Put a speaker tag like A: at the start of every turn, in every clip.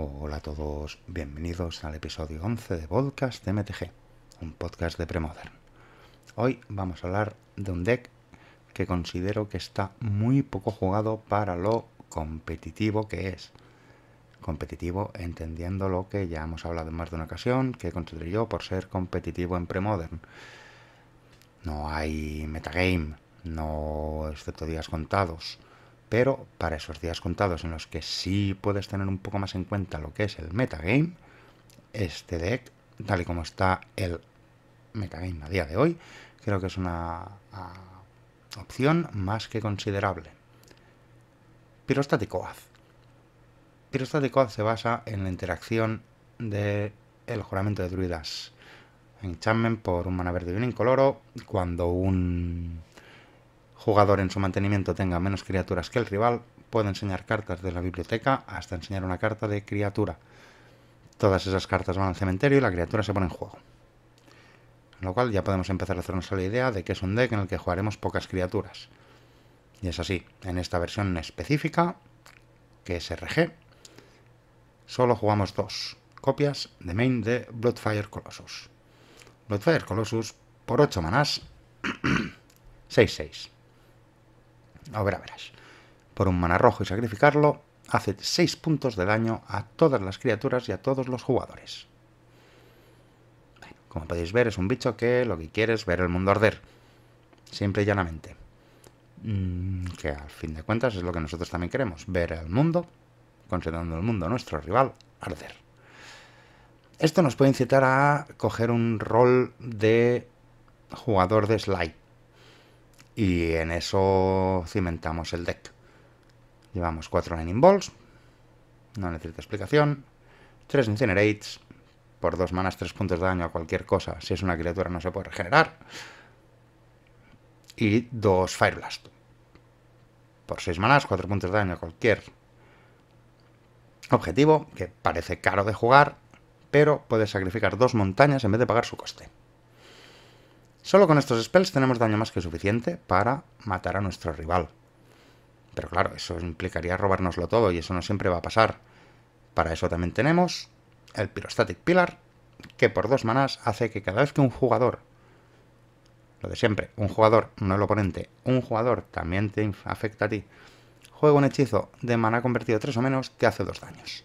A: Hola a todos, bienvenidos al episodio 11 de Podcast de MTG, un podcast de Premodern. Hoy vamos a hablar de un deck que considero que está muy poco jugado para lo competitivo que es. Competitivo entendiendo lo que ya hemos hablado en más de una ocasión, que considero yo por ser competitivo en Premodern. No hay metagame, no excepto días contados pero para esos días contados en los que sí puedes tener un poco más en cuenta lo que es el metagame, este deck, tal y como está el metagame a día de hoy, creo que es una ah, opción más que considerable. Pirostático Az. Pirostático Az se basa en la interacción del el juramento de druidas. en Enchantment por un mana verde y un incoloro. Cuando un jugador en su mantenimiento tenga menos criaturas que el rival, puede enseñar cartas de la biblioteca hasta enseñar una carta de criatura. Todas esas cartas van al cementerio y la criatura se pone en juego. Con lo cual ya podemos empezar a hacernos la idea de que es un deck en el que jugaremos pocas criaturas. Y es así, en esta versión específica, que es RG, solo jugamos dos copias de main de Bloodfire Colossus. Bloodfire Colossus por 8 manás, 6-6. verás. Por un mana rojo y sacrificarlo, hace 6 puntos de daño a todas las criaturas y a todos los jugadores. como podéis ver, es un bicho que lo que quiere es ver el mundo arder. Siempre y llanamente. Mm, que al fin de cuentas es lo que nosotros también queremos, ver el mundo, considerando el mundo nuestro rival, arder. Esto nos puede incitar a coger un rol de jugador de slide y en eso cimentamos el deck. Llevamos 4 Lightning Balls, no necesita explicación, 3 Incinerates, por 2 manas 3 puntos de daño a cualquier cosa, si es una criatura no se puede regenerar, y 2 Blast, por 6 manas 4 puntos de daño a cualquier objetivo, que parece caro de jugar, pero puede sacrificar 2 montañas en vez de pagar su coste. Solo con estos spells tenemos daño más que suficiente para matar a nuestro rival. Pero claro, eso implicaría robárnoslo todo y eso no siempre va a pasar. Para eso también tenemos el Pyrostatic Pillar, que por dos manas hace que cada vez que un jugador, lo de siempre, un jugador, no el oponente, un jugador también te afecta a ti, juega un hechizo de mana convertido tres o menos, te hace dos daños.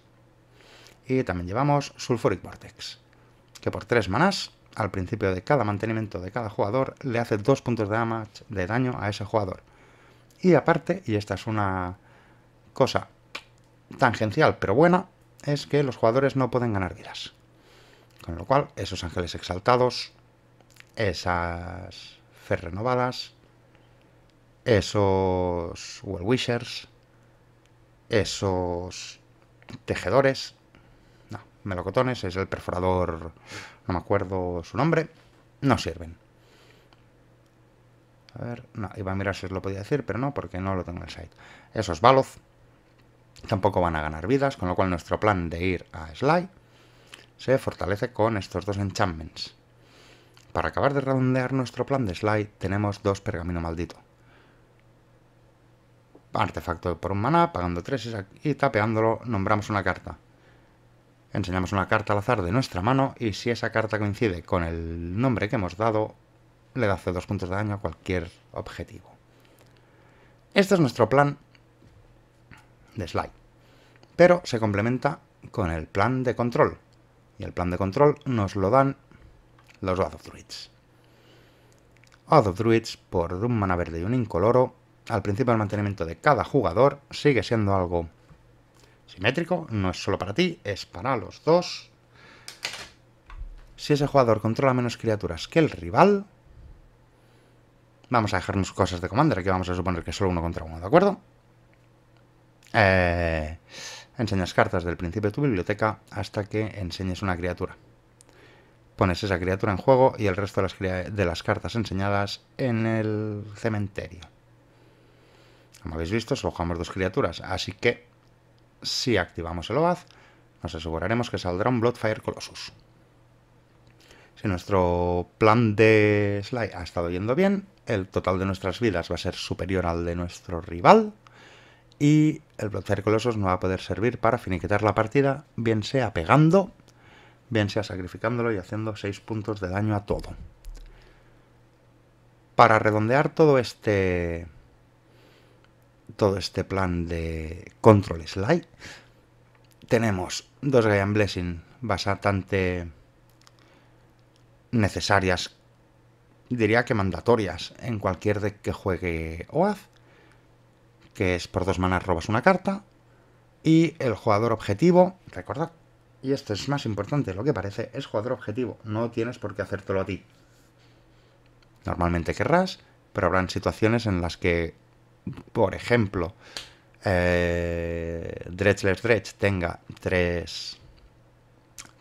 A: Y también llevamos Sulfuric Vortex, que por tres manas al principio de cada mantenimiento de cada jugador, le hace dos puntos de, de daño a ese jugador. Y aparte, y esta es una cosa tangencial pero buena, es que los jugadores no pueden ganar vidas. Con lo cual, esos ángeles exaltados, esas fe renovadas, esos well-wishers, esos tejedores, melocotones, es el perforador, no me acuerdo su nombre, no sirven. A ver, iba a mirar si os lo podía decir, pero no, porque no lo tengo en el site. Esos Baloth tampoco van a ganar vidas, con lo cual nuestro plan de ir a Sly se fortalece con estos dos enchantments. Para acabar de redondear nuestro plan de Sly, tenemos dos pergamino maldito. Artefacto por un maná, pagando tres y tapeándolo nombramos una carta enseñamos una carta al azar de nuestra mano y si esa carta coincide con el nombre que hemos dado, le hace dos puntos de daño a cualquier objetivo. Este es nuestro plan de slide, pero se complementa con el plan de control, y el plan de control nos lo dan los Oath of Druids. Oath of Druids, por un mana verde y un incoloro, al principio del mantenimiento de cada jugador, sigue siendo algo simétrico, no es solo para ti, es para los dos. Si ese jugador controla menos criaturas que el rival, vamos a dejarnos cosas de Commander, que vamos a suponer que es solo uno contra uno, ¿de acuerdo? Eh, enseñas cartas del principio de tu biblioteca hasta que enseñes una criatura. Pones esa criatura en juego y el resto de las, de las cartas enseñadas en el cementerio. Como habéis visto, solo jugamos dos criaturas, así que si activamos el OAZ, nos aseguraremos que saldrá un Bloodfire Colossus. Si nuestro plan de Sly ha estado yendo bien, el total de nuestras vidas va a ser superior al de nuestro rival y el Bloodfire Colossus no va a poder servir para finiquitar la partida, bien sea pegando, bien sea sacrificándolo y haciendo 6 puntos de daño a todo. Para redondear todo este todo este plan de control slide. Tenemos dos Gaian Blessing bastante necesarias, diría que mandatorias, en cualquier deck que juegue OAZ, que es por dos manas robas una carta, y el jugador objetivo, recordad, y esto es más importante, lo que parece, es jugador objetivo, no tienes por qué hacértelo a ti. Normalmente querrás, pero habrán situaciones en las que por ejemplo, eh, Dredge tenga tres,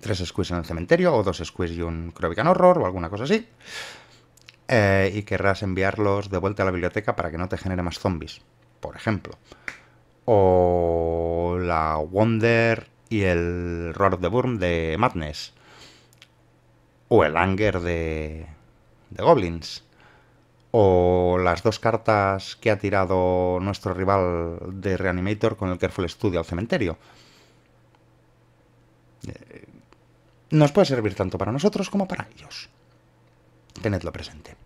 A: tres en el cementerio, o dos squeeze y un Crobican Horror, o alguna cosa así, eh, y querrás enviarlos de vuelta a la biblioteca para que no te genere más zombies, por ejemplo. O la Wonder y el Roar of the Boom de Madness. O el Anger de, de Goblins o las dos cartas que ha tirado nuestro rival de Reanimator con el Careful Studio al cementerio. Eh, nos puede servir tanto para nosotros como para ellos. Tenedlo presente.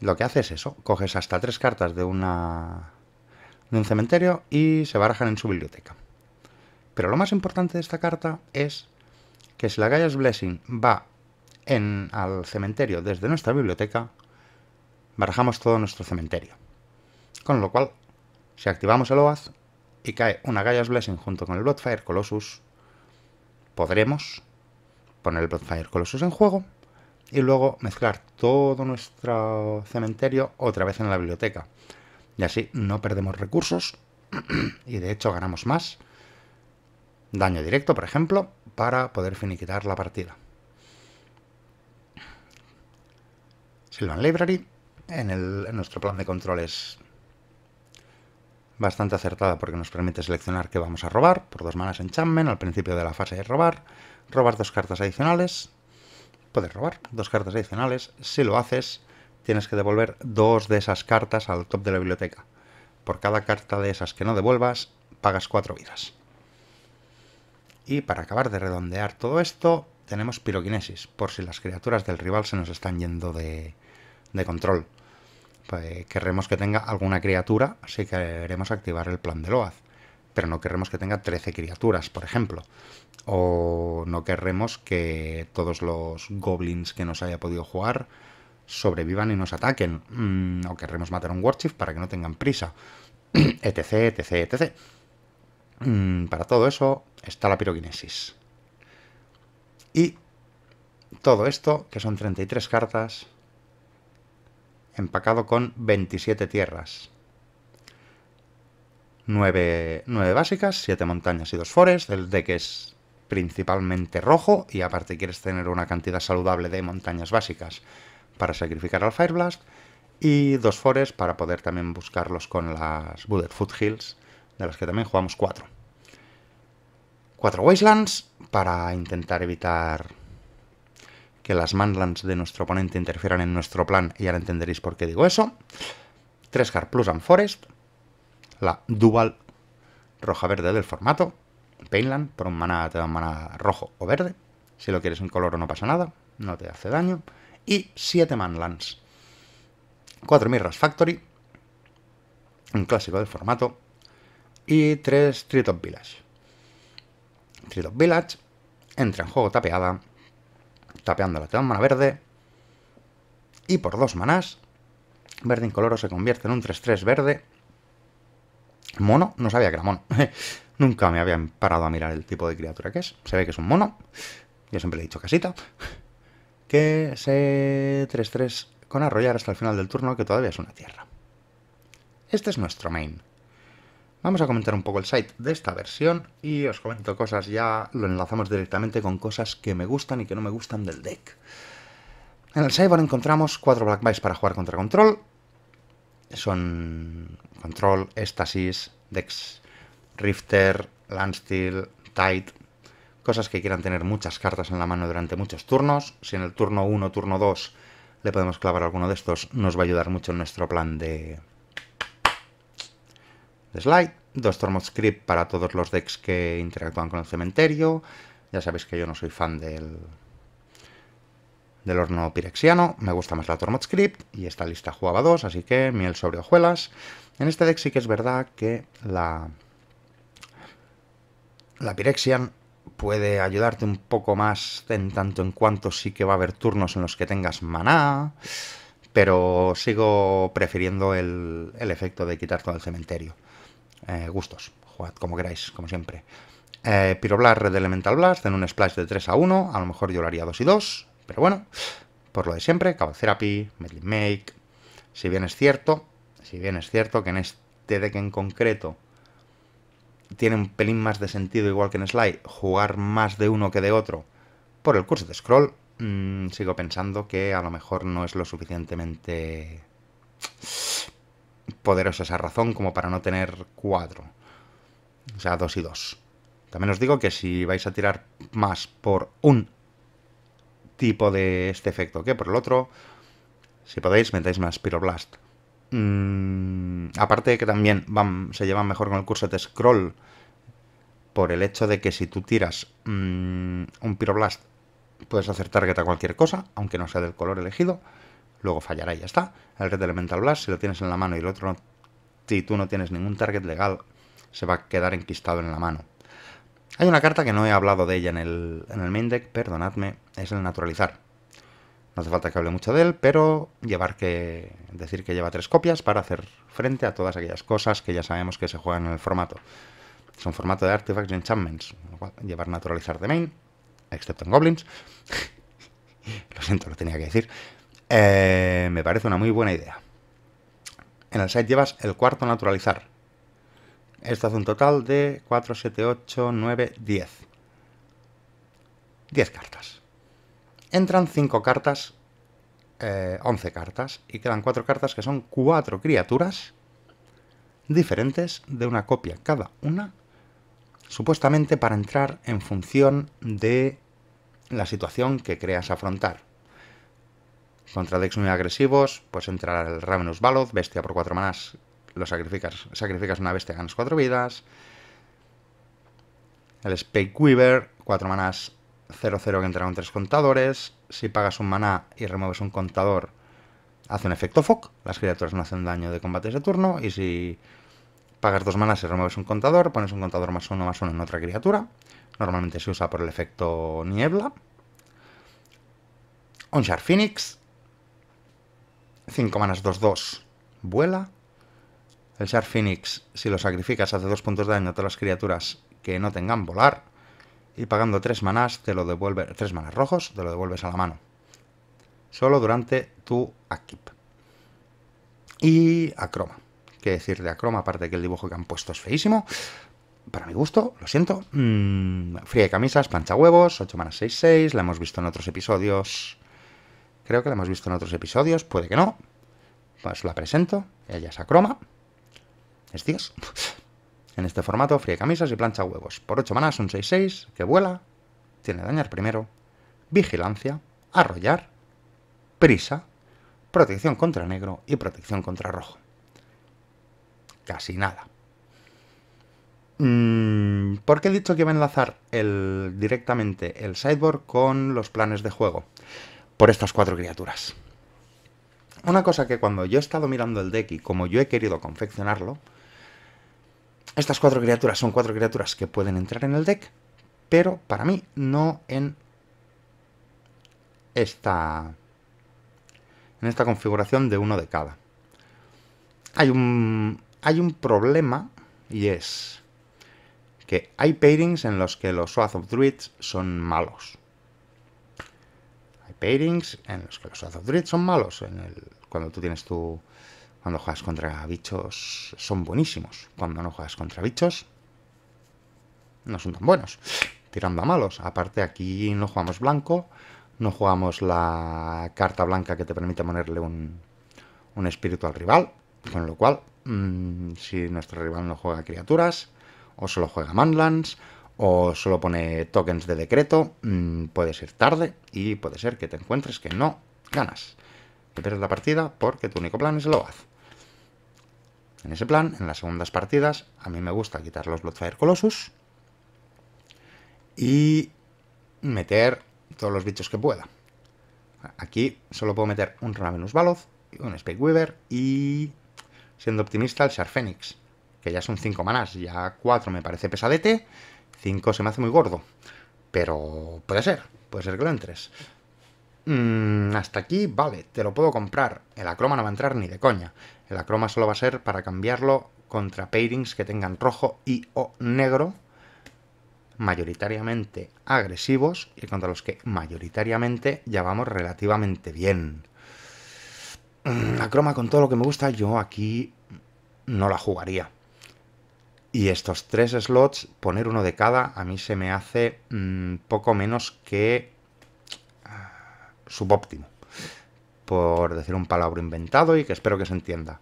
A: Lo que hace es eso, coges hasta tres cartas de una de un cementerio y se barajan en su biblioteca. Pero lo más importante de esta carta es que si la Gaia's Blessing va en, al cementerio desde nuestra biblioteca, barajamos todo nuestro cementerio. Con lo cual, si activamos el OAZ y cae una Gaia's Blessing junto con el Bloodfire Colossus, podremos poner el Bloodfire Colossus en juego y luego mezclar todo nuestro cementerio otra vez en la biblioteca. Y así no perdemos recursos y de hecho ganamos más. Daño directo, por ejemplo, para poder finiquitar la partida. Silvan Library en, nuestro plan de control es bastante acertada porque nos permite seleccionar qué vamos a robar, por dos manas en Chammen, al principio de la fase de robar, robar dos cartas adicionales, puedes robar dos cartas adicionales, si lo haces tienes que devolver dos de esas cartas al top de la biblioteca. Por cada carta de esas que no devuelvas, pagas cuatro vidas. Y para acabar de redondear todo esto, tenemos piroquinesis, por si las criaturas del rival se nos están yendo de, de control. queremos querremos que tenga alguna criatura, ...si queremos activar el plan de Loaz. Pero no querremos que tenga 13 criaturas, por ejemplo. O no querremos que todos los goblins que nos haya podido jugar sobrevivan y nos ataquen. Mm, o querremos matar a un Warchief para que no tengan prisa. etc, etc, etc. Mm, para todo eso está la piroquinesis. Y todo esto, que son 33 cartas, empacado con 27 tierras. 9, básicas, 7 montañas y 2 forest. El deck es principalmente rojo y aparte quieres tener una cantidad saludable de montañas básicas para sacrificar al Fireblast y 2 forest para poder también buscarlos con las Wooded Foothills, de las que también jugamos 4. 4 Wastelands para intentar evitar que las manlands de nuestro oponente interfieran en nuestro plan, y ahora entenderéis por qué digo eso. 3 card plus and forest, la dual roja-verde del formato, Painland, por un maná te da un maná rojo o verde, si lo quieres en color no pasa nada, no te hace daño, y siete manlands. 4 mirras Factory, un clásico del formato, y 3 top Village. top Village entra en juego tapeada tapeando la mana verde. Y por dos manás, verde incoloro se convierte en un 3-3 verde. Mono, no sabía que era mono. Nunca me habían parado a mirar el tipo de criatura que es. Se ve que es un mono. Yo siempre le he dicho casita. Que se 3-3 con arrollar hasta el final del turno, que todavía es una tierra. Este es nuestro main. Vamos a comentar un poco el site de esta versión y os comento cosas, ya lo enlazamos directamente con cosas que me gustan y que no me gustan del deck. En el Cyborg encontramos cuatro Black para jugar contra Control. Son Control, Estasis, Dex, Rifter, Landsteel, Tide. Cosas que quieran tener muchas cartas en la mano durante muchos turnos. Si en el turno 1, turno 2 le podemos clavar alguno de estos, nos va a ayudar mucho en nuestro plan de, slide, dos Script para todos los decks que interactúan con el cementerio. Ya sabéis que yo no soy fan del, del horno pirexiano, me gusta más la Tormod Script y esta lista jugaba dos, así que miel sobre hojuelas. En este deck sí que es verdad que la, la Pirexian puede ayudarte un poco más en tanto en cuanto sí que va a haber turnos en los que tengas maná, pero sigo prefiriendo el, el efecto de quitar todo el cementerio. Eh, gustos, jugad como queráis, como siempre. Eh, Red Elemental Blast, en un splash de 3 a 1. A lo mejor yo lo haría 2 y 2, pero bueno, por lo de siempre, Cabal Therapy, Medlin Make. Si bien es cierto, si bien es cierto que en este deck en concreto tiene un pelín más de sentido, igual que en Sly, jugar más de uno que de otro por el curso de scroll, mm, sigo pensando que a lo mejor no es lo suficientemente poderosa esa razón como para no tener cuatro. O sea, dos y dos. También os digo que si vais a tirar más por un tipo de este efecto que por el otro, si podéis, metáis más Pyroblast. Mm, aparte de que también se llevan mejor con el curso de scroll por el hecho de que si tú tiras mm, un Pyroblast puedes hacer target a cualquier cosa, aunque no sea del color elegido luego fallará y ya está. El Red Elemental Blast, si lo tienes en la mano y el otro si tú no tienes ningún target legal, se va a quedar enquistado en la mano. Hay una carta que no he hablado de ella en el, en el main deck, perdonadme, es el naturalizar. No hace falta que hable mucho de él, pero llevar que decir que lleva tres copias para hacer frente a todas aquellas cosas que ya sabemos que se juegan en el formato. Es un formato de artifacts y enchantments. Llevar naturalizar de main, excepto en goblins. lo siento, lo tenía que decir. Eh, me parece una muy buena idea. En el set llevas el cuarto naturalizar. Esto hace un total de 4, 7, 8, 9, 10. 10 cartas. Entran 5 cartas, 11 eh, cartas, y quedan 4 cartas que son 4 criaturas diferentes de una copia cada una, supuestamente para entrar en función de la situación que creas afrontar. Contra decks muy agresivos, pues entra el Ravenous Baloth, bestia por 4 manas, lo sacrificas, sacrificas una bestia, ganas 4 vidas. El Spake Weaver, 4 manas, 0-0 que entra con 3 contadores. Si pagas un maná y remueves un contador, hace un efecto FOC. Las criaturas no hacen daño de combate ese turno. Y si pagas dos manas y remueves un contador, pones un contador más uno más uno en otra criatura. Normalmente se usa por el efecto niebla. shard Phoenix, 5 manas, 2, 2. Vuela. El Shard Phoenix, si lo sacrificas, hace 2 puntos de daño a todas las criaturas que no tengan volar. Y pagando 3 manas, te lo devuelve, 3 manas rojos, te lo devuelves a la mano. Solo durante tu equip. Y Acroma. ¿Qué decir de Acroma? Aparte que el dibujo que han puesto es feísimo. Para mi gusto, lo siento. Mm, fría de camisas, plancha huevos, 8 manas 6-6. La hemos visto en otros episodios. Creo que la hemos visto en otros episodios, puede que no. Pues la presento, ella es acroma. Es Dios. En este formato fríe camisas y plancha huevos. Por 8 manas un 6-6, que vuela, tiene dañar primero, vigilancia, arrollar, prisa, protección contra negro y protección contra rojo. Casi nada. Mm, ¿Por qué he dicho que iba a enlazar el, directamente el sideboard con los planes de juego? por estas cuatro criaturas. Una cosa que cuando yo he estado mirando el deck y como yo he querido confeccionarlo, estas cuatro criaturas son cuatro criaturas que pueden entrar en el deck, pero para mí no en esta en esta configuración de uno de cada. Hay un hay un problema y es que hay paintings en los que los Swath of Druids son malos. Hay pairings en los que los son malos. En el, cuando tú tienes tu. Cuando juegas contra bichos, son buenísimos. Cuando no juegas contra bichos, no son tan buenos. Tirando a malos. Aparte, aquí no jugamos blanco. No jugamos la carta blanca que te permite ponerle un, un espíritu al rival. Con lo cual, mm, si nuestro rival no juega criaturas, o solo juega manlands, o solo pone tokens de decreto, mm, puede ser tarde y puede ser que te encuentres que no ganas. Que pierdes la partida porque tu único plan es el OAZ. En ese plan, en las segundas partidas, a mí me gusta quitar los Bloodfire Colossus y meter todos los bichos que pueda. Aquí solo puedo meter un Ravenous Baloth, un Spake y, siendo optimista, el Shark Phoenix, que ya son 5 manás, ya 4 me parece pesadete se me hace muy gordo. Pero puede ser, puede ser que lo entres. Mm, hasta aquí, vale, te lo puedo comprar. El acroma no va a entrar ni de coña. El acroma solo va a ser para cambiarlo contra paintings que tengan rojo y o negro, mayoritariamente agresivos y contra los que mayoritariamente ya vamos relativamente bien. La mm, acroma con todo lo que me gusta, yo aquí no la jugaría. Y estos tres slots, poner uno de cada, a mí se me hace mm, poco menos que ah, subóptimo. Por decir un palabra inventado y que espero que se entienda.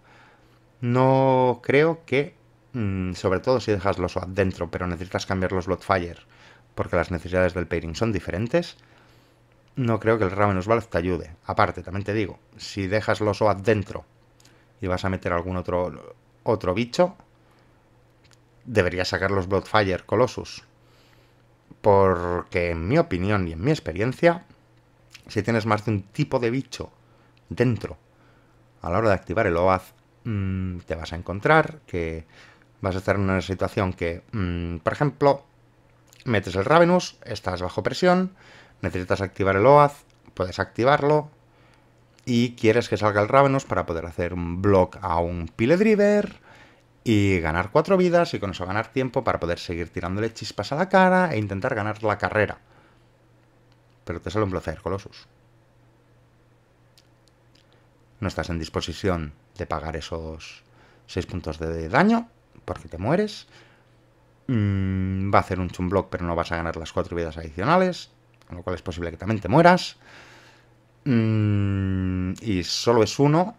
A: No creo que, mm, sobre todo si dejas los OAD dentro, pero necesitas cambiar los slot porque las necesidades del pairing son diferentes, no creo que el Ravenous Valve te ayude. Aparte, también te digo, si dejas los OAD dentro y vas a meter algún otro, otro bicho, debería sacar los Bloodfire Colossus. Porque en mi opinión y en mi experiencia, si tienes más de un tipo de bicho dentro a la hora de activar el OAZ, mm, te vas a encontrar que vas a estar en una situación que, mm, por ejemplo, metes el Ravenus, estás bajo presión, necesitas activar el OAZ, puedes activarlo y quieres que salga el Ravenus para poder hacer un block a un Pile Driver y ganar cuatro vidas y con eso ganar tiempo para poder seguir tirándole chispas a la cara e intentar ganar la carrera. Pero te sale un placer, Colossus. No estás en disposición de pagar esos 6 puntos de daño porque te mueres. Mm, va a hacer un chumblock, pero no vas a ganar las cuatro vidas adicionales, con lo cual es posible que también te mueras. Mm, y solo es uno,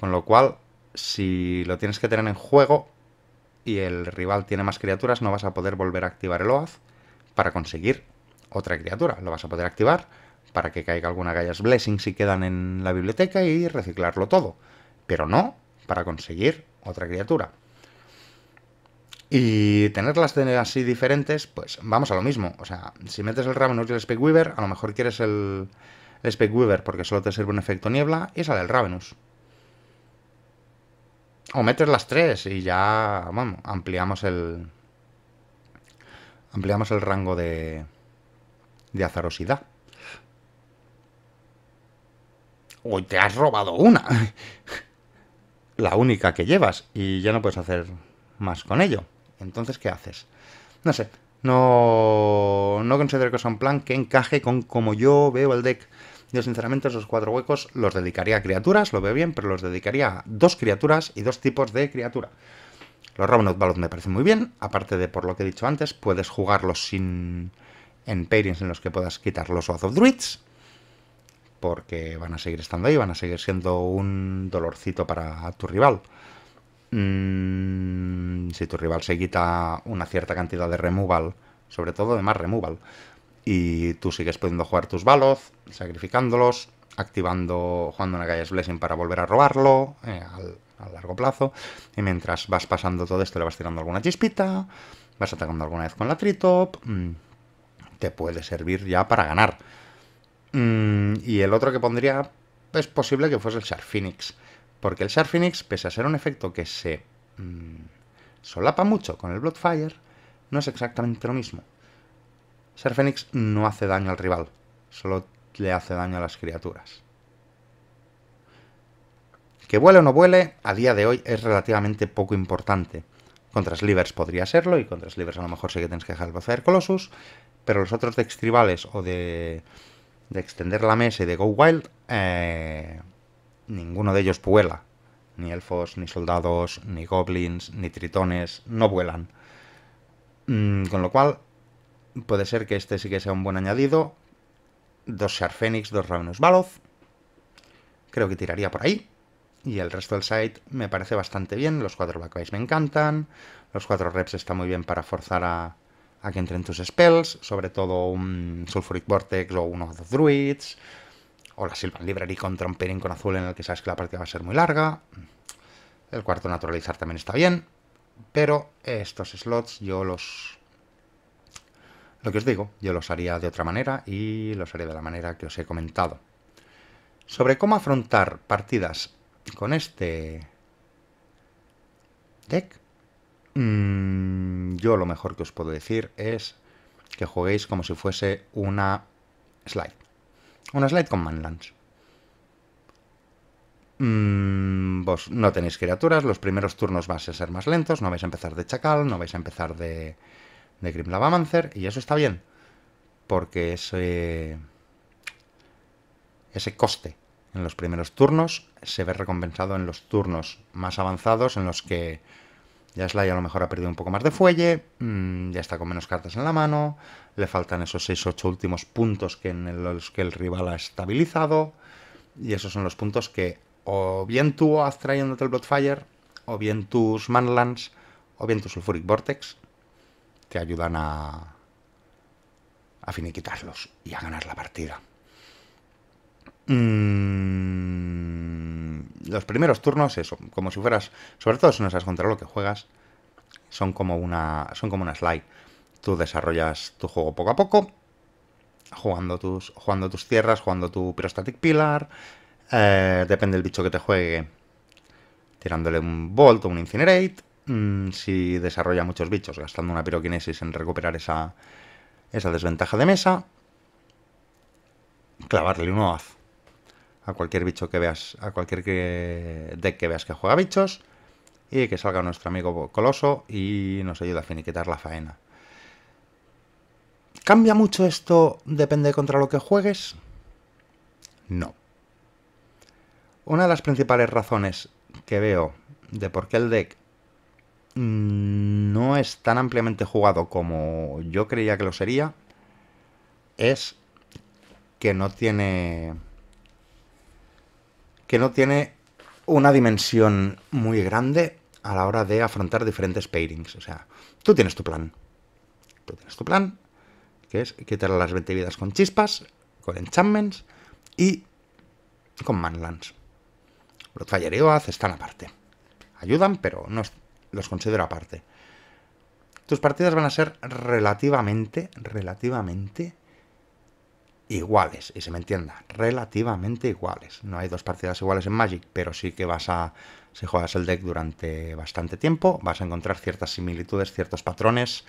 A: con lo cual si lo tienes que tener en juego y el rival tiene más criaturas, no vas a poder volver a activar el OAZ para conseguir otra criatura. Lo vas a poder activar para que caiga alguna Gallas Blessing si quedan en la biblioteca y reciclarlo todo. Pero no para conseguir otra criatura. Y tenerlas así diferentes, pues vamos a lo mismo. O sea, si metes el Ravenous y el Weaver, a lo mejor quieres el, el Weaver porque solo te sirve un efecto niebla y sale el Ravenous. O metes las tres y ya, ampliamos el... Ampliamos el rango de... De azarosidad. Uy, te has robado una. La única que llevas y ya no puedes hacer más con ello. Entonces, ¿qué haces? No sé. No, no considero que sea un plan que encaje con como yo veo el deck. Yo sinceramente esos cuatro huecos los dedicaría a criaturas, lo veo bien, pero los dedicaría a dos criaturas y dos tipos de criatura. Los Hood Ballots me parecen muy bien, aparte de por lo que he dicho antes, puedes jugarlos sin en pairings en los que puedas quitar los Oath of Druids, porque van a seguir estando ahí, van a seguir siendo un dolorcito para tu rival. Mm, si tu rival se quita una cierta cantidad de removal, sobre todo de más removal, y tú sigues pudiendo jugar tus balos, sacrificándolos, activando, jugando una Gaia's Blessing para volver a robarlo eh, al, a largo plazo. Y mientras vas pasando todo esto, le vas tirando alguna chispita, vas atacando alguna vez con la Tritop. Top mm, te puede servir ya para ganar. Mm, y el otro que pondría es posible que fuese el Shark Phoenix. Porque el Shark Phoenix, pese a ser un efecto que se mm, solapa mucho con el Bloodfire, no es exactamente lo mismo. Ser Fénix no hace daño al rival, solo le hace daño a las criaturas. Que vuele o no vuele, a día de hoy es relativamente poco importante. Contra Slivers podría serlo, y contra Slivers a lo mejor sí que tienes que dejar el hacer Colossus, pero los otros de o de, de extender la mesa y de Go Wild, eh, ninguno de ellos vuela. Ni elfos, ni soldados, ni goblins, ni tritones, no vuelan. Mm, con lo cual, Puede ser que este sí que sea un buen añadido. Dos ser dos Ravenous Baloth. Creo que tiraría por ahí. Y el resto del site me parece bastante bien. Los cuatro backbys me encantan. Los cuatro reps está muy bien para forzar a, que entren tus spells. Sobre todo un Sulfuric Vortex o uno de Druids. O la Sylvan Library un peren con azul en el que sabes que la partida va a ser muy larga. El cuarto naturalizar también está bien. Pero estos slots yo los lo que os digo, yo los haría de otra manera y los haré de la manera que os he comentado. Sobre cómo afrontar partidas con este deck, mm, yo lo mejor que os puedo decir es que juguéis como si fuese una slide. Una slide con manlands. Mm, vos no tenéis criaturas, los primeros turnos vais a ser más lentos, no vais a empezar de chacal, no vais a empezar de de Grim Lavamancer y eso está bien, porque ese, ese coste en los primeros turnos se ve recompensado en los turnos más avanzados en los que ya Sly a lo mejor ha perdido un poco más de fuelle, mm, ya está con menos cartas en la mano, le faltan esos 6-8 últimos puntos que en los que el rival ha estabilizado, y esos son los puntos que o bien tú has trayéndote el Bloodfire, o bien tus Manlands, o bien tu Sulfuric Vortex, te ayudan a, a finiquitarlos y a ganar la partida. Mm, los primeros turnos, eso, como si fueras, sobre todo si no sabes contra lo que juegas, son como una, son como una slide. Tú desarrollas tu juego poco a poco, jugando tus, jugando tus tierras, jugando tu pyrostatic Pillar. Eh, depende del bicho que te juegue, tirándole un bolt o un incinerate, Mm, si desarrolla muchos bichos, gastando una piroquinesis en recuperar esa, desventaja de mesa, clavarle un oaz a cualquier bicho que veas, a cualquier que, deck que veas que juega bichos, y que salga nuestro amigo Coloso y nos ayude a finiquitar la faena. ¿Cambia mucho esto? ¿Depende contra lo que juegues? No. Una de las principales razones que veo de por qué el deck no es tan ampliamente jugado como yo creía que lo sería, es que no tiene... que no tiene una dimensión muy grande a la hora de afrontar diferentes pairings. O sea, tú tienes tu plan. Tú tienes tu plan, que es quitar las 20 vidas con chispas, con enchantments y con manlands. Bloodfire y Oath están aparte. Ayudan, pero no, los considero aparte. Tus partidas van a ser relativamente, relativamente iguales, y se me entienda, relativamente iguales. No hay dos partidas iguales en Magic, pero sí que vas a, si juegas el deck durante bastante tiempo, vas a encontrar ciertas similitudes, ciertos patrones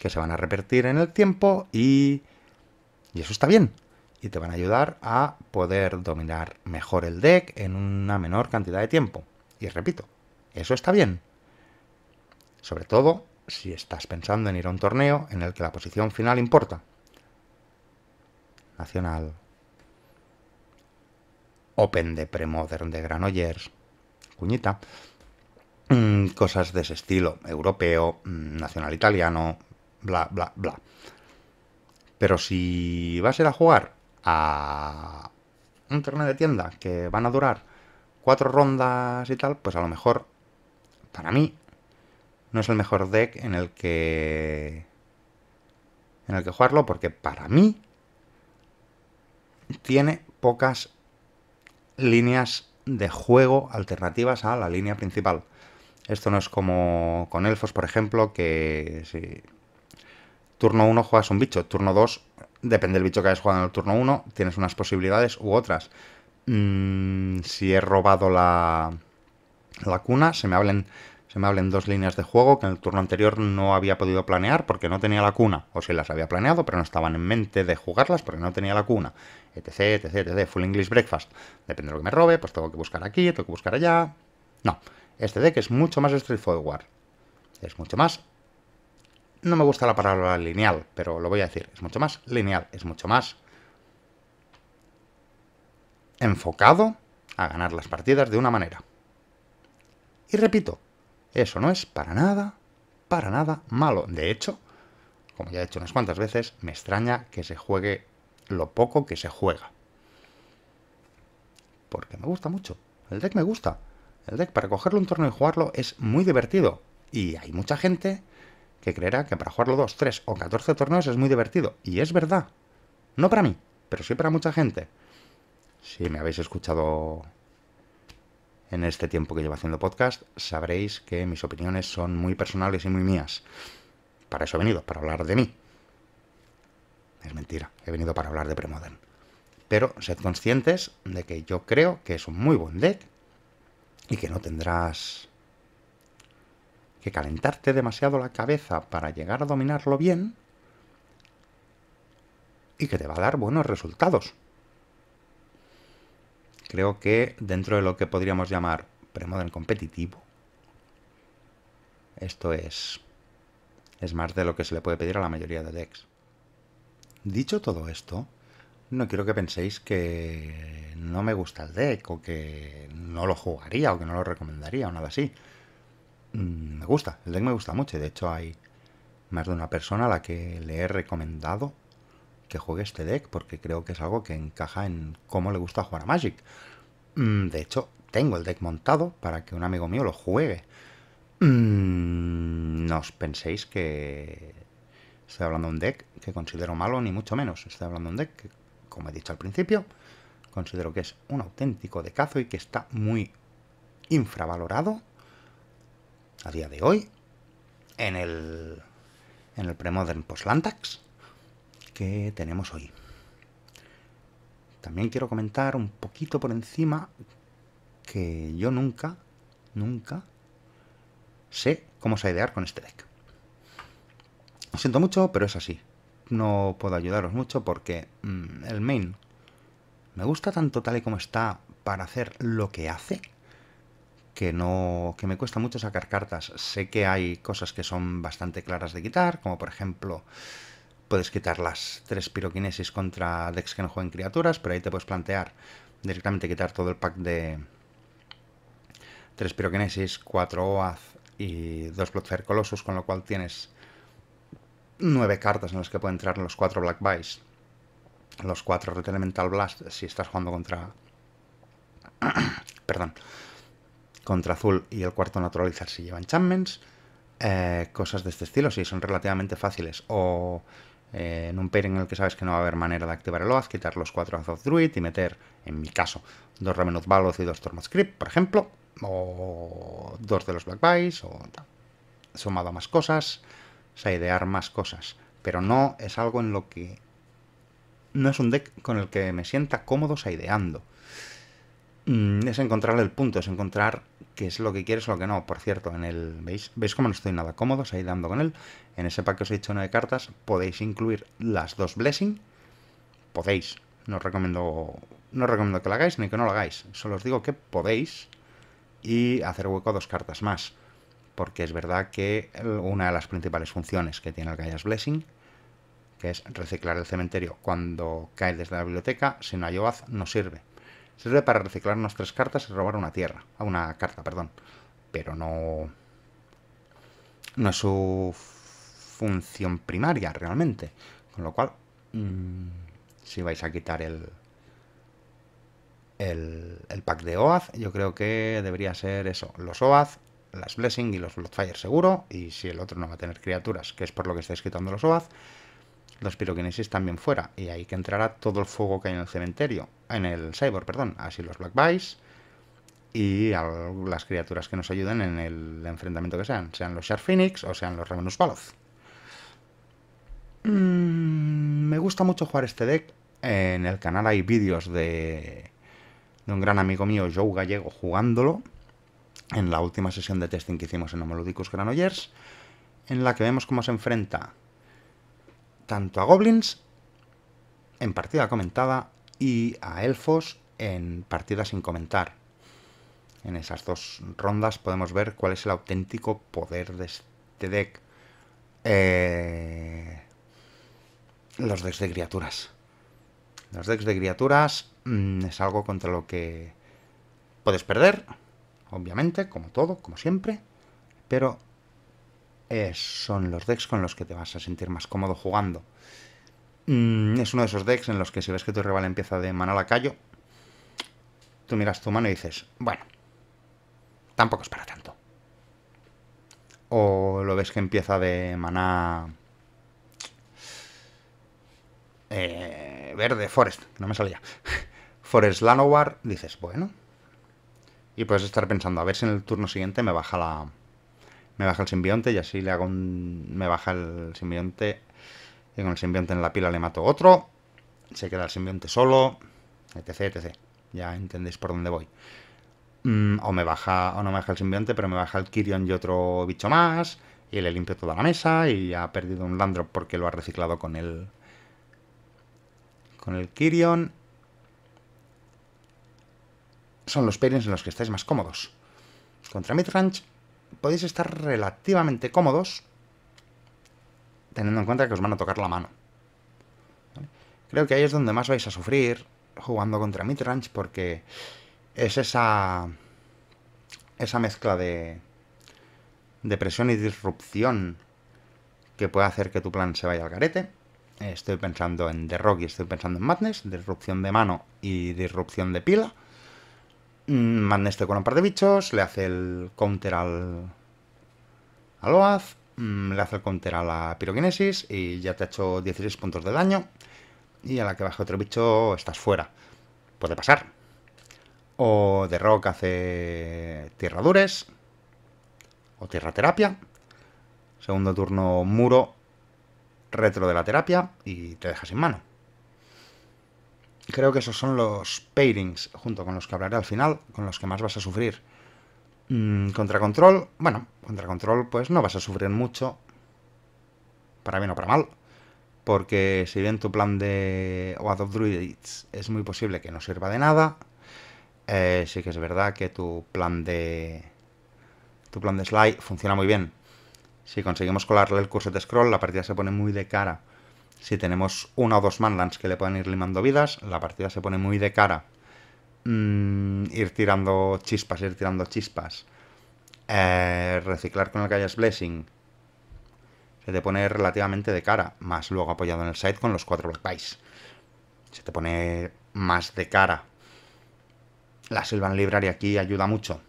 A: que se van a repetir en el tiempo y, y eso está bien. Y te van a ayudar a poder dominar mejor el deck en una menor cantidad de tiempo. Y repito, eso está bien sobre todo si estás pensando en ir a un torneo en el que la posición final importa. Nacional, Open de Premodern de Granollers, cuñita, mm, cosas de ese estilo, europeo, mm, nacional italiano, bla, bla, bla. Pero si vas a ir a jugar a un torneo de tienda que van a durar cuatro rondas y tal, pues a lo mejor, para mí, no es el mejor deck en el que en el que jugarlo porque para mí tiene pocas líneas de juego alternativas a la línea principal. Esto no es como con elfos, por ejemplo, que si turno 1 juegas un bicho, turno 2, depende del bicho que hayas jugado en el turno 1, tienes unas posibilidades u otras. Mm, si he robado la, la cuna, se me hablen se me hablen dos líneas de juego que en el turno anterior no había podido planear porque no tenía la cuna, o si las había planeado pero no estaban en mente de jugarlas porque no tenía la cuna, etc, etc, etc, Full English Breakfast. Depende de lo que me robe, pues tengo que buscar aquí, tengo que buscar allá. No, este deck es mucho más straightforward, es mucho más... No me gusta la palabra lineal, pero lo voy a decir, es mucho más lineal, es mucho más enfocado a ganar las partidas de una manera. Y repito, eso no es para nada, para nada malo. De hecho, como ya he dicho unas cuantas veces, me extraña que se juegue lo poco que se juega. Porque me gusta mucho. El deck me gusta. El deck para cogerlo un torneo y jugarlo es muy divertido. Y hay mucha gente que creerá que para jugarlo 2, 3 o 14 torneos es muy divertido. Y es verdad. No para mí, pero sí para mucha gente. Si me habéis escuchado en este tiempo que llevo haciendo podcast sabréis que mis opiniones son muy personales y muy mías. Para eso he venido, para hablar de mí. Es mentira, he venido para hablar de Premodern. Pero sed conscientes de que yo creo que es un muy buen deck y que no tendrás que calentarte demasiado la cabeza para llegar a dominarlo bien y que te va a dar buenos resultados. Creo que dentro de lo que podríamos llamar premodern competitivo, esto es, es más de lo que se le puede pedir a la mayoría de decks. Dicho todo esto, no quiero que penséis que no me gusta el deck o que no lo jugaría o que no lo recomendaría o nada así. Mm, me gusta, el deck me gusta mucho y de hecho hay más de una persona a la que le he recomendado que juegue este deck porque creo que es algo que encaja en cómo le gusta jugar a Magic. Mm, de hecho, tengo el deck montado para que un amigo mío lo juegue. Mm, no os penséis que estoy hablando de un deck que considero malo, ni mucho menos. Estoy hablando de un deck que, como he dicho al principio, considero que es un auténtico decazo y que está muy infravalorado a día de hoy en el, en el Premodern Postlantax que tenemos hoy. También quiero comentar un poquito por encima que yo nunca, nunca sé cómo saidear con este deck. Lo siento mucho, pero es así. No puedo ayudaros mucho porque mm, el main me gusta tanto tal y como está para hacer lo que hace que no que me cuesta mucho sacar cartas. Sé que hay cosas que son bastante claras de quitar, como por ejemplo Puedes quitar las tres piroquinesis contra decks que no jueguen criaturas, pero ahí te puedes plantear directamente quitar todo el pack de tres piroquinesis, 4 oaz y dos Bloodfire colossus, con lo cual tienes nueve cartas en las que pueden entrar los cuatro black Vice, los cuatro Retelemental elemental blast si estás jugando contra perdón, contra azul y el cuarto naturalizar si llevan enchantments. Eh, cosas de este estilo, si sí, son relativamente fáciles. O eh, en un pairing en el que sabes que no va a haber manera de activar el OAZ, quitar los cuatro of Druid y meter, en mi caso, dos Remnoth balos y dos Tormoth Script, por ejemplo, o dos de los Black Vice, o Sumado a más cosas, se idear más cosas. Pero no es algo en lo que. No es un deck con el que me sienta cómodo saideando. Mm, es encontrar el punto, es encontrar qué es lo que quieres o lo que no. Por cierto, en el ¿veis? ¿Veis cómo no estoy nada cómodo? ahí dando con él. En ese pack que os he dicho nueve de cartas podéis incluir las dos Blessing. Podéis. No recomiendo, no recomiendo que lo hagáis ni que no lo hagáis. Solo os digo que podéis y hacer hueco a dos cartas más. Porque es verdad que una de las principales funciones que tiene el Gaia's Blessing, que es reciclar el cementerio cuando cae desde la biblioteca, si no hay Oaz, no sirve. Sirve para reciclarnos tres cartas y robar una tierra. a Una carta, perdón. Pero no. No es su función primaria realmente. Con lo cual. Mm, si vais a quitar el, el. El, pack de OAZ, yo creo que debería ser eso. Los OAZ, las Blessing y los Bloodfire seguro. Y si el otro no va a tener criaturas, que es por lo que estáis quitando los OAZ, los piroquinesis también fuera, y ahí que entrará todo el fuego que hay en el cementerio, en el cyborg, perdón, así los Black Vice y las criaturas que nos ayuden en el enfrentamiento que sean, sean los Shark Phoenix o sean los Revenus Baloth. Mm, me gusta mucho jugar este deck, en el canal hay vídeos de, de un gran amigo mío, Joe Gallego, jugándolo, en la última sesión de testing que hicimos en Homolodicus Granollers, en la que vemos cómo se enfrenta tanto a goblins en partida comentada y a elfos en partida sin comentar. En esas dos rondas podemos ver cuál es el auténtico poder de este deck. Eh, los decks de criaturas. Los decks de criaturas mm, es algo contra lo que puedes perder, obviamente, como todo, como siempre, pero son los decks con los que te vas a sentir más cómodo jugando. Mm, es uno de esos decks en los que si ves que tu rival empieza de mana lacayo callo, tú miras tu mano y dices, bueno, tampoco es para tanto. O lo ves que empieza de maná eh, verde, Forest, no me salía. Forest Lanowar, dices, bueno. Y puedes estar pensando, a ver si en el turno siguiente me baja la, me baja el simbionte y así le hago un... me baja el simbionte y con el simbionte en la pila le mato otro, se queda el simbionte solo, etc, etc. Ya entendéis por dónde voy. Mm, o me baja, o no me baja el simbionte, pero me baja el Kirion y otro bicho más, y le limpio toda la mesa, y ha perdido un Landrop porque lo ha reciclado con el... con el Kirion. Son los periods en los que estáis más cómodos. Contra Midrange podéis estar relativamente cómodos teniendo en cuenta que os van a tocar la mano. Creo que ahí es donde más vais a sufrir jugando contra Midrange porque es esa esa mezcla de de presión y disrupción que puede hacer que tu plan se vaya al garete. Estoy pensando en The Rock y estoy pensando en Madness, disrupción de mano y disrupción de pila este con un par de bichos, le hace el counter al, al Oaz, mm, le hace el counter a la piroquinesis y ya te ha hecho 16 puntos de daño. Y a la que baje otro bicho estás fuera. Puede pasar. O de Rock hace Tierra o Tierra Terapia. Segundo turno Muro, retro de la terapia y te deja sin mano creo que esos son los pairings, junto con los que hablaré al final, con los que más vas a sufrir. Mm, contra control, bueno, contra control pues no vas a sufrir mucho, para bien o para mal, porque si bien tu plan de Wad of Druids es muy posible que no sirva de nada, eh, sí que es verdad que tu plan de tu plan de slide funciona muy bien. Si conseguimos colarle el curso de scroll, la partida se pone muy de cara si tenemos una o dos manlands que le pueden ir limando vidas, la partida se pone muy de cara. Mm, ir tirando chispas, ir tirando chispas. Eh, reciclar con el Gaia's Blessing. Se te pone relativamente de cara. Más luego apoyado en el side con los cuatro Black Se te pone más de cara. La Silvan Library aquí ayuda mucho.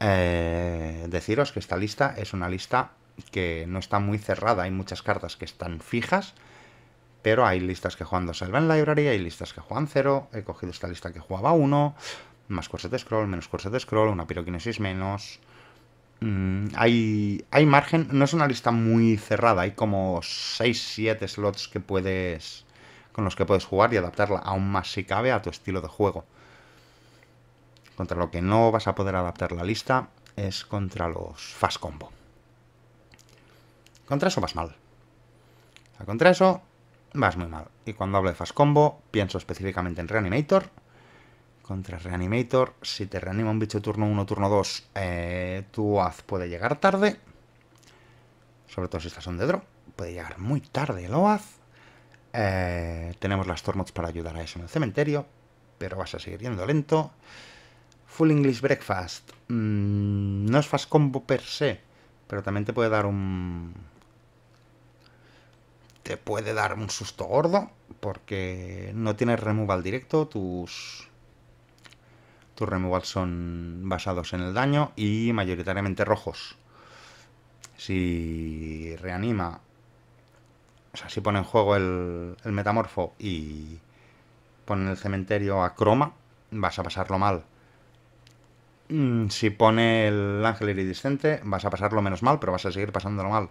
A: Eh, deciros que esta lista es una lista que no está muy cerrada. Hay muchas cartas que están fijas pero hay listas que juegan 2 en librería, hay listas que juegan 0, he cogido esta lista que jugaba 1, más curset de scroll, menos curset de scroll, una piroquinesis menos... Mm, hay, hay margen, no es una lista muy cerrada, hay como 6-7 slots que puedes con los que puedes jugar y adaptarla aún más si cabe a tu estilo de juego. Contra lo que no vas a poder adaptar la lista es contra los fast combo. Contra eso vas mal. contra eso vas muy mal. Y cuando hablo de Fast Combo, pienso específicamente en Reanimator. Contra Reanimator, si te reanima un bicho turno 1, turno 2, eh, tu haz puede llegar tarde. Sobre todo si estás de dedro. Puede llegar muy tarde el OAZ. Eh, tenemos las Tormots para ayudar a eso en el cementerio. Pero vas a seguir yendo lento. Full English Breakfast. Mm, no es fast combo per se. Pero también te puede dar un, te puede dar un susto gordo porque no tienes removal directo, tus, tus removal son basados en el daño y mayoritariamente rojos. Si reanima, o sea, si pone en juego el, el metamorfo y pone el cementerio a croma, vas a pasarlo mal. Mm, si pone el ángel iridiscente, vas a pasarlo menos mal, pero vas a seguir pasándolo mal.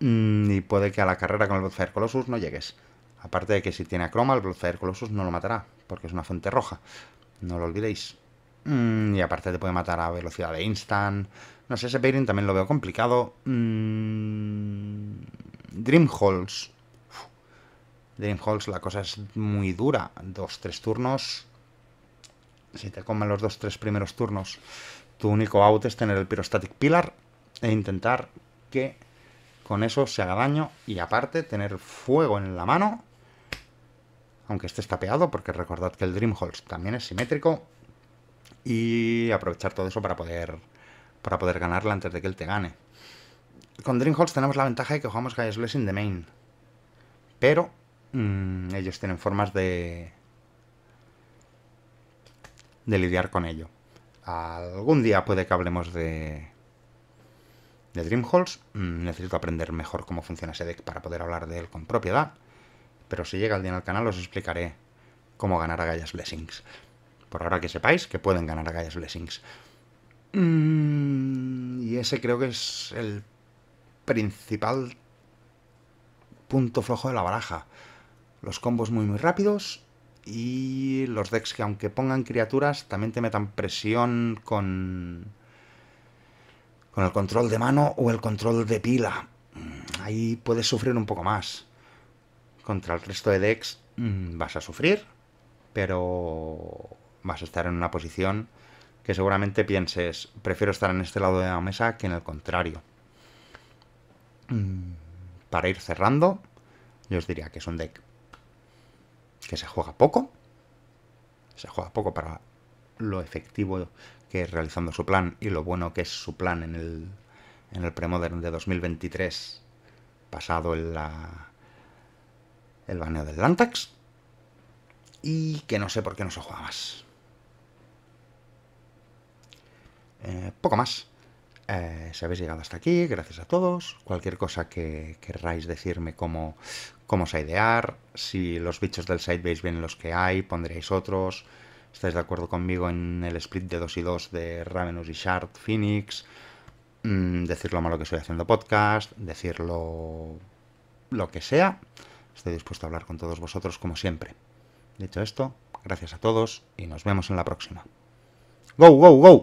A: Mm, y puede que a la carrera con el Bloodfire Colossus no llegues. Aparte de que si tiene a el Bloodfire Colossus no lo matará, porque es una fuente roja. No lo olvidéis. Mm, y aparte te puede matar a velocidad de instant. No sé, ese pairing también lo veo complicado. Mm, Dream Halls. Halls, la cosa es muy dura. Dos, tres turnos. Si te comen los dos, tres primeros turnos, tu único out es tener el Pyrostatic Pillar e intentar que con eso se haga daño y aparte tener fuego en la mano, aunque esté escapeado, porque recordad que el Dreamholz también es simétrico, y aprovechar todo eso para poder, para poder ganarla antes de que él te gane. Con Dreamholz tenemos la ventaja de que jugamos Guy's Blessing the main, pero mm, ellos tienen formas de, de lidiar con ello. Algún día puede que hablemos de, de Dreamhalls. Mm, necesito aprender mejor cómo funciona ese deck para poder hablar de él con propiedad. Pero si llega el día en el canal os explicaré cómo ganar a Gaia's Blessings. Por ahora que sepáis que pueden ganar a Gaia's Blessings. Mm, y ese creo que es el principal punto flojo de la baraja. Los combos muy muy rápidos y los decks que aunque pongan criaturas también te metan presión con con el control de mano o el control de pila. Mm, ahí puedes sufrir un poco más. Contra el resto de decks mm, vas a sufrir, pero vas a estar en una posición que seguramente pienses, prefiero estar en este lado de la mesa que en el contrario. Mm, para ir cerrando, yo os diría que es un deck que se juega poco. Se juega poco para lo efectivo que realizando su plan y lo bueno que es su plan en el, en el premodern de 2023 pasado en la, el baneo del Lantax y que no sé por qué no se juega más. Eh, poco más. Eh, si habéis llegado hasta aquí, gracias a todos. Cualquier cosa que querráis decirme cómo, cómo idear si los bichos del site veis bien los que hay, pondréis otros. ¿Estáis de acuerdo conmigo en el split de 2 y 2 de Ravenous y Shard Phoenix? Mm, decir lo malo que estoy haciendo podcast, decirlo lo que sea. Estoy dispuesto a hablar con todos vosotros como siempre. Dicho esto, gracias a todos y nos vemos en la próxima. ¡Go, go, go!